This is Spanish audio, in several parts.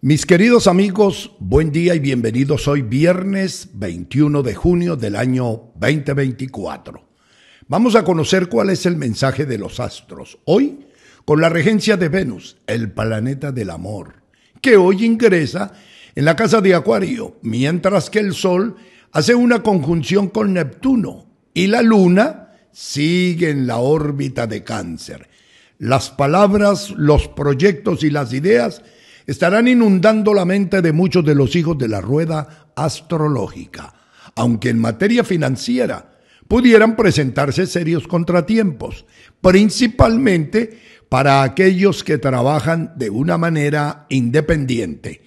Mis queridos amigos, buen día y bienvenidos hoy viernes 21 de junio del año 2024. Vamos a conocer cuál es el mensaje de los astros hoy con la regencia de Venus, el planeta del amor, que hoy ingresa en la casa de Acuario, mientras que el Sol hace una conjunción con Neptuno y la Luna sigue en la órbita de cáncer. Las palabras, los proyectos y las ideas estarán inundando la mente de muchos de los hijos de la rueda astrológica, aunque en materia financiera pudieran presentarse serios contratiempos, principalmente para aquellos que trabajan de una manera independiente,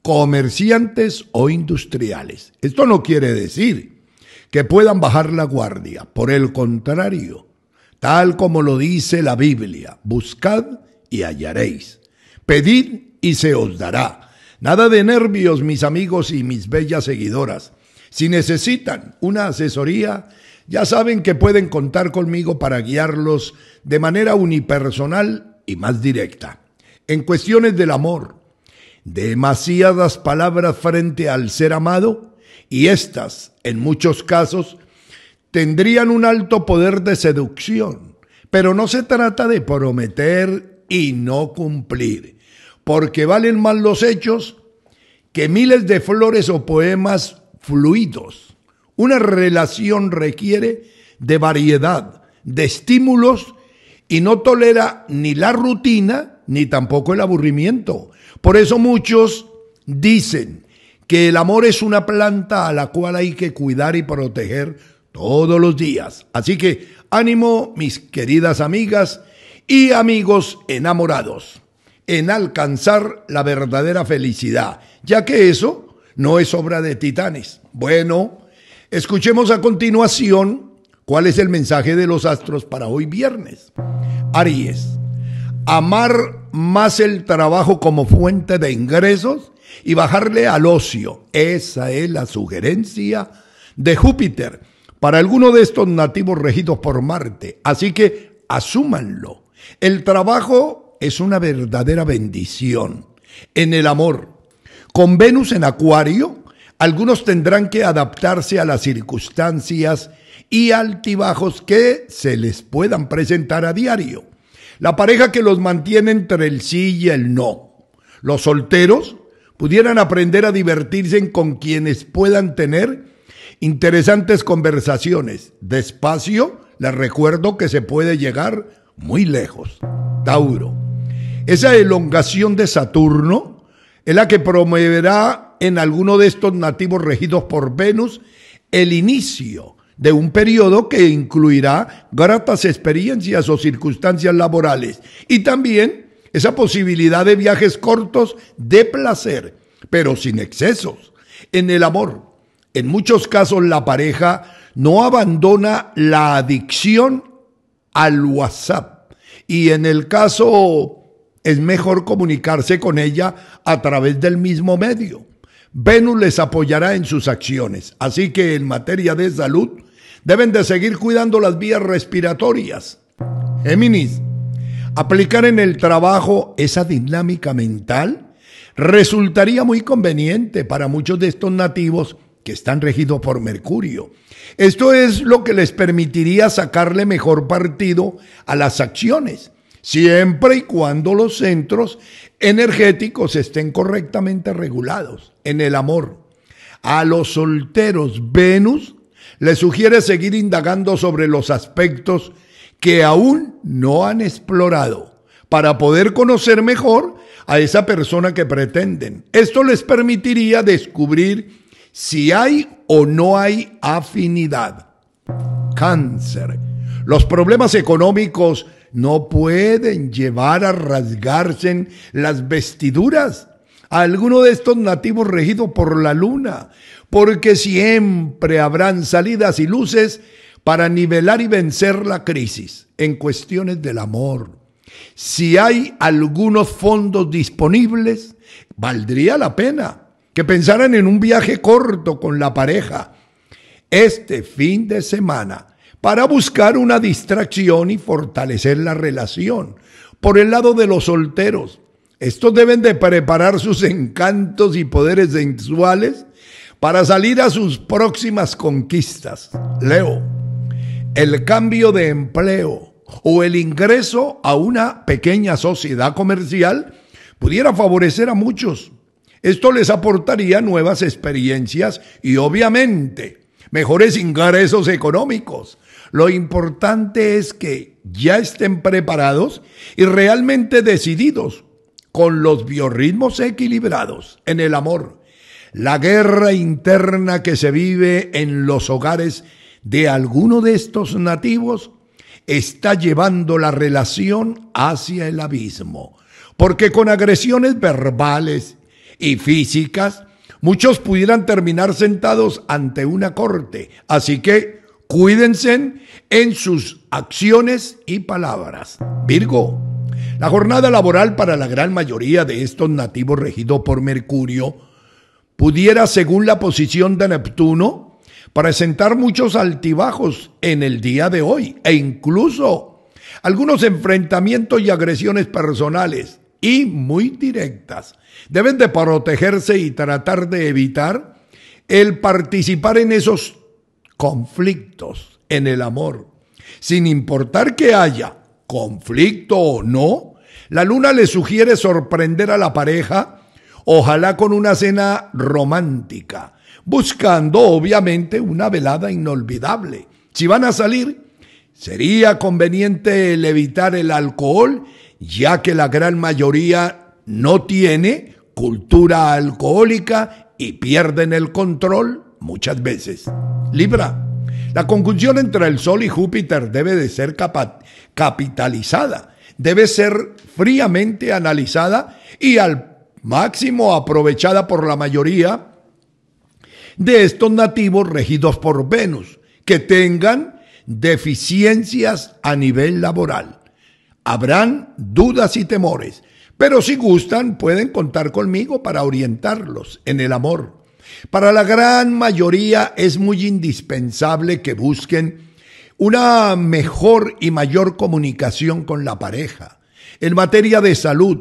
comerciantes o industriales. Esto no quiere decir que puedan bajar la guardia, por el contrario, tal como lo dice la Biblia, buscad y hallaréis, pedid y se os dará. Nada de nervios, mis amigos y mis bellas seguidoras. Si necesitan una asesoría, ya saben que pueden contar conmigo para guiarlos de manera unipersonal y más directa. En cuestiones del amor, demasiadas palabras frente al ser amado y estas, en muchos casos, tendrían un alto poder de seducción, pero no se trata de prometer y no cumplir, porque valen más los hechos que miles de flores o poemas fluidos. Una relación requiere de variedad, de estímulos y no tolera ni la rutina ni tampoco el aburrimiento. Por eso muchos dicen que el amor es una planta a la cual hay que cuidar y proteger todos los días. Así que ánimo, mis queridas amigas y amigos enamorados en alcanzar la verdadera felicidad, ya que eso no es obra de titanes. Bueno, escuchemos a continuación cuál es el mensaje de los astros para hoy viernes. Aries, amar más el trabajo como fuente de ingresos y bajarle al ocio. Esa es la sugerencia de Júpiter para alguno de estos nativos regidos por Marte. Así que asúmanlo. El trabajo es una verdadera bendición. En el amor, con Venus en Acuario, algunos tendrán que adaptarse a las circunstancias y altibajos que se les puedan presentar a diario. La pareja que los mantiene entre el sí y el no. Los solteros pudieran aprender a divertirse con quienes puedan tener interesantes conversaciones. Despacio, les recuerdo que se puede llegar muy lejos. Tauro. Esa elongación de Saturno es la que promoverá en alguno de estos nativos regidos por Venus el inicio de un periodo que incluirá gratas experiencias o circunstancias laborales y también esa posibilidad de viajes cortos de placer, pero sin excesos. En el amor, en muchos casos la pareja no abandona la adicción al WhatsApp y en el caso es mejor comunicarse con ella a través del mismo medio. Venus les apoyará en sus acciones, así que en materia de salud deben de seguir cuidando las vías respiratorias. Géminis, aplicar en el trabajo esa dinámica mental resultaría muy conveniente para muchos de estos nativos que están regidos por Mercurio. Esto es lo que les permitiría sacarle mejor partido a las acciones siempre y cuando los centros energéticos estén correctamente regulados en el amor. A los solteros, Venus les sugiere seguir indagando sobre los aspectos que aún no han explorado para poder conocer mejor a esa persona que pretenden. Esto les permitiría descubrir si hay o no hay afinidad. Cáncer. Los problemas económicos no pueden llevar a rasgarse las vestiduras a alguno de estos nativos regidos por la luna, porque siempre habrán salidas y luces para nivelar y vencer la crisis en cuestiones del amor. Si hay algunos fondos disponibles, valdría la pena que pensaran en un viaje corto con la pareja. Este fin de semana para buscar una distracción y fortalecer la relación. Por el lado de los solteros, estos deben de preparar sus encantos y poderes sensuales para salir a sus próximas conquistas. Leo, el cambio de empleo o el ingreso a una pequeña sociedad comercial pudiera favorecer a muchos. Esto les aportaría nuevas experiencias y obviamente mejores ingresos económicos. Lo importante es que ya estén preparados y realmente decididos con los biorritmos equilibrados en el amor. La guerra interna que se vive en los hogares de alguno de estos nativos está llevando la relación hacia el abismo, porque con agresiones verbales y físicas, muchos pudieran terminar sentados ante una corte. Así que Cuídense en sus acciones y palabras. Virgo, la jornada laboral para la gran mayoría de estos nativos regidos por Mercurio pudiera, según la posición de Neptuno, presentar muchos altibajos en el día de hoy e incluso algunos enfrentamientos y agresiones personales y muy directas. Deben de protegerse y tratar de evitar el participar en esos conflictos en el amor. Sin importar que haya conflicto o no, la luna le sugiere sorprender a la pareja, ojalá con una cena romántica, buscando obviamente una velada inolvidable. Si van a salir, sería conveniente el evitar el alcohol, ya que la gran mayoría no tiene cultura alcohólica y pierden el control muchas veces. Libra, la conjunción entre el Sol y Júpiter debe de ser capitalizada, debe ser fríamente analizada y al máximo aprovechada por la mayoría de estos nativos regidos por Venus, que tengan deficiencias a nivel laboral. Habrán dudas y temores, pero si gustan pueden contar conmigo para orientarlos en el amor. Para la gran mayoría es muy indispensable que busquen una mejor y mayor comunicación con la pareja. En materia de salud,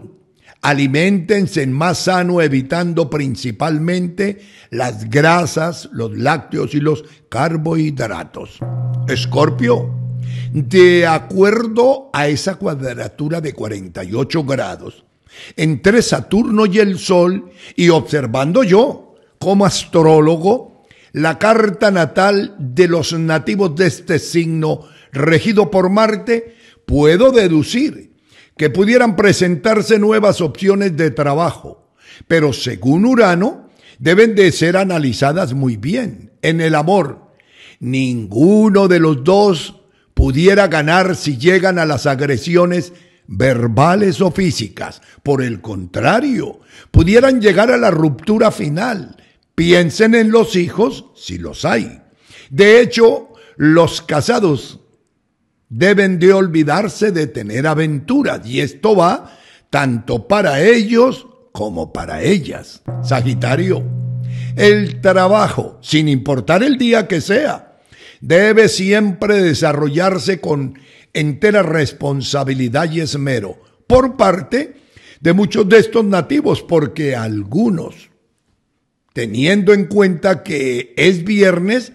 alimentense en más sano evitando principalmente las grasas, los lácteos y los carbohidratos. Escorpio, de acuerdo a esa cuadratura de 48 grados, entre Saturno y el Sol y observando yo, como astrólogo la carta natal de los nativos de este signo regido por Marte, puedo deducir que pudieran presentarse nuevas opciones de trabajo, pero según Urano, deben de ser analizadas muy bien. En el amor, ninguno de los dos pudiera ganar si llegan a las agresiones verbales o físicas. Por el contrario, pudieran llegar a la ruptura final Piensen en los hijos, si los hay. De hecho, los casados deben de olvidarse de tener aventuras y esto va tanto para ellos como para ellas. Sagitario, el trabajo, sin importar el día que sea, debe siempre desarrollarse con entera responsabilidad y esmero por parte de muchos de estos nativos, porque algunos teniendo en cuenta que es viernes,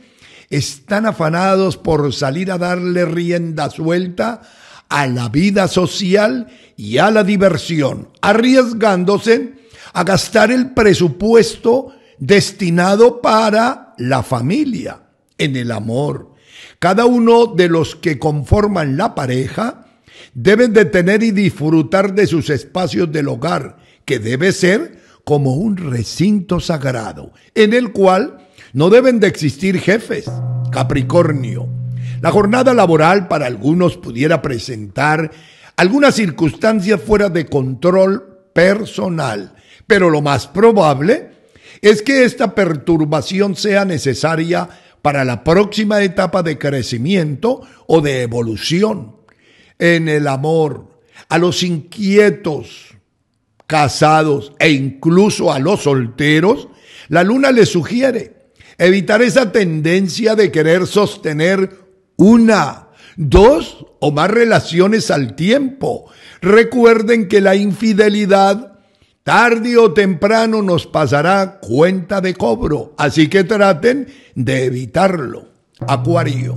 están afanados por salir a darle rienda suelta a la vida social y a la diversión, arriesgándose a gastar el presupuesto destinado para la familia, en el amor. Cada uno de los que conforman la pareja deben de tener y disfrutar de sus espacios del hogar, que debe ser como un recinto sagrado, en el cual no deben de existir jefes. Capricornio. La jornada laboral para algunos pudiera presentar alguna circunstancia fuera de control personal, pero lo más probable es que esta perturbación sea necesaria para la próxima etapa de crecimiento o de evolución. En el amor, a los inquietos, casados e incluso a los solteros, la luna les sugiere evitar esa tendencia de querer sostener una, dos o más relaciones al tiempo. Recuerden que la infidelidad tarde o temprano nos pasará cuenta de cobro, así que traten de evitarlo. Acuario.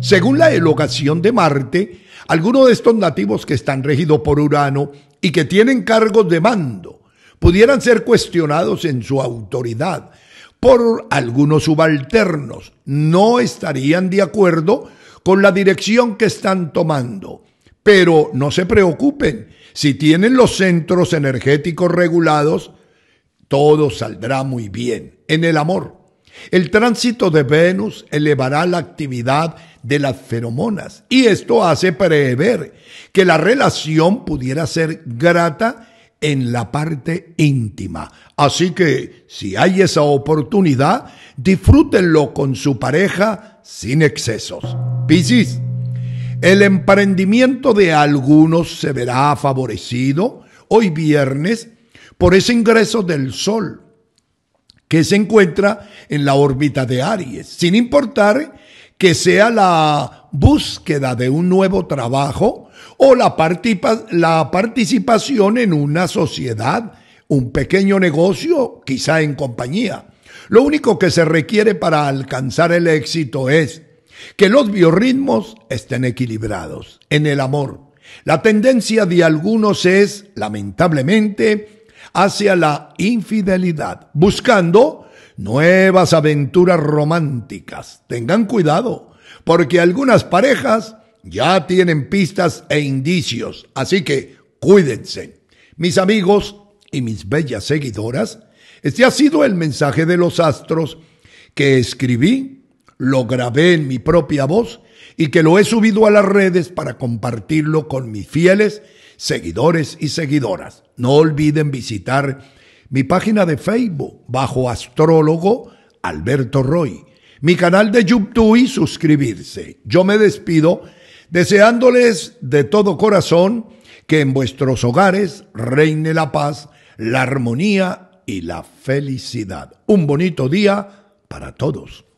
Según la elocación de Marte, algunos de estos nativos que están regidos por Urano y que tienen cargos de mando pudieran ser cuestionados en su autoridad por algunos subalternos. No estarían de acuerdo con la dirección que están tomando. Pero no se preocupen, si tienen los centros energéticos regulados, todo saldrá muy bien. En el amor, el tránsito de Venus elevará la actividad de las feromonas y esto hace prever que la relación pudiera ser grata en la parte íntima. Así que si hay esa oportunidad, disfrútenlo con su pareja sin excesos. Piscis, el emprendimiento de algunos se verá favorecido hoy viernes por ese ingreso del sol que se encuentra en la órbita de Aries, sin importar que sea la búsqueda de un nuevo trabajo o la, la participación en una sociedad, un pequeño negocio, quizá en compañía. Lo único que se requiere para alcanzar el éxito es que los biorritmos estén equilibrados en el amor. La tendencia de algunos es, lamentablemente, hacia la infidelidad, buscando nuevas aventuras románticas. Tengan cuidado, porque algunas parejas ya tienen pistas e indicios, así que cuídense. Mis amigos y mis bellas seguidoras, este ha sido el mensaje de los astros que escribí, lo grabé en mi propia voz y que lo he subido a las redes para compartirlo con mis fieles seguidores y seguidoras. No olviden visitar mi página de Facebook bajo astrólogo Alberto Roy, mi canal de YouTube y suscribirse. Yo me despido deseándoles de todo corazón que en vuestros hogares reine la paz, la armonía y la felicidad. Un bonito día para todos.